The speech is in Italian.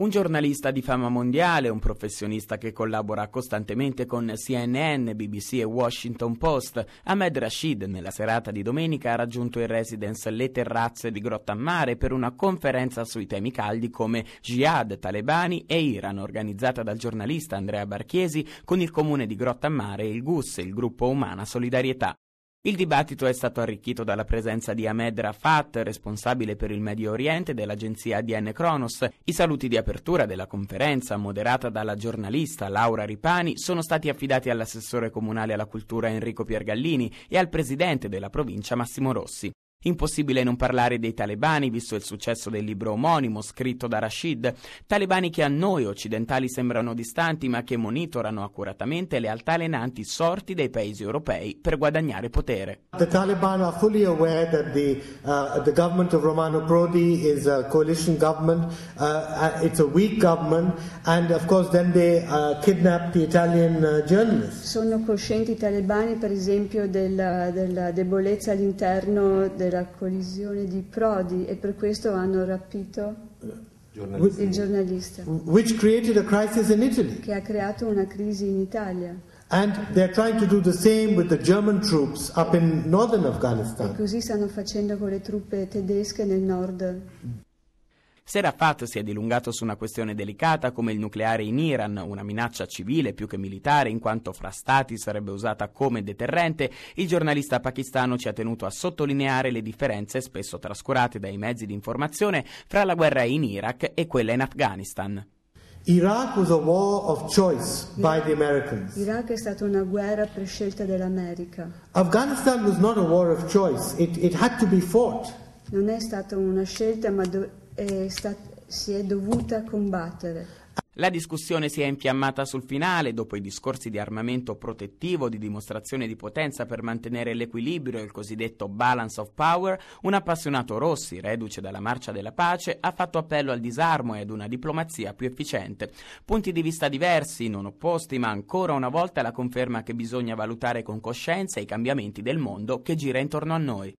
Un giornalista di fama mondiale, un professionista che collabora costantemente con CNN, BBC e Washington Post, Ahmed Rashid nella serata di domenica ha raggiunto in residence le terrazze di Grotta Mare per una conferenza sui temi caldi come Jihad, talebani e Iran, organizzata dal giornalista Andrea Barchiesi con il comune di Grotta Mare e il GUS, il gruppo Umana Solidarietà. Il dibattito è stato arricchito dalla presenza di Ahmed Rafat, responsabile per il Medio Oriente dell'agenzia ADN Kronos. I saluti di apertura della conferenza, moderata dalla giornalista Laura Ripani, sono stati affidati all'assessore comunale alla cultura Enrico Piergallini e al presidente della provincia Massimo Rossi. Impossibile non parlare dei talebani, visto il successo del libro omonimo scritto da Rashid, talebani che a noi occidentali sembrano distanti ma che monitorano accuratamente le altalenanti sorti dei paesi europei per guadagnare potere. The Taliban are fully aware that the, uh, the government of Romano Prodi is a coalition government, uh, uh it's a weak government and of course then they uh, kidnap the Italian uh, journalists. Sono coscienti i talebani per esempio della, della debolezza all'interno del la collisione di Prodi e per questo hanno rapito giornalista. il giornalista che ha creato una crisi in Italia. E così stanno facendo con le truppe tedesche nel nord. Se Rafat si è dilungato su una questione delicata come il nucleare in Iran, una minaccia civile più che militare in quanto fra stati sarebbe usata come deterrente, il giornalista pakistano ci ha tenuto a sottolineare le differenze spesso trascurate dai mezzi di informazione fra la guerra in Iraq e quella in Afghanistan. Iraq è stata una guerra prescelta dell'America. Afghanistan was not a war of choice. It, it had to be fought. Non è stata una scelta, ma do- è stata, si è dovuta combattere. La discussione si è infiammata sul finale, dopo i discorsi di armamento protettivo, di dimostrazione di potenza per mantenere l'equilibrio, il cosiddetto balance of power, un appassionato Rossi, reduce dalla marcia della pace, ha fatto appello al disarmo e ad una diplomazia più efficiente. Punti di vista diversi, non opposti, ma ancora una volta la conferma che bisogna valutare con coscienza i cambiamenti del mondo che gira intorno a noi.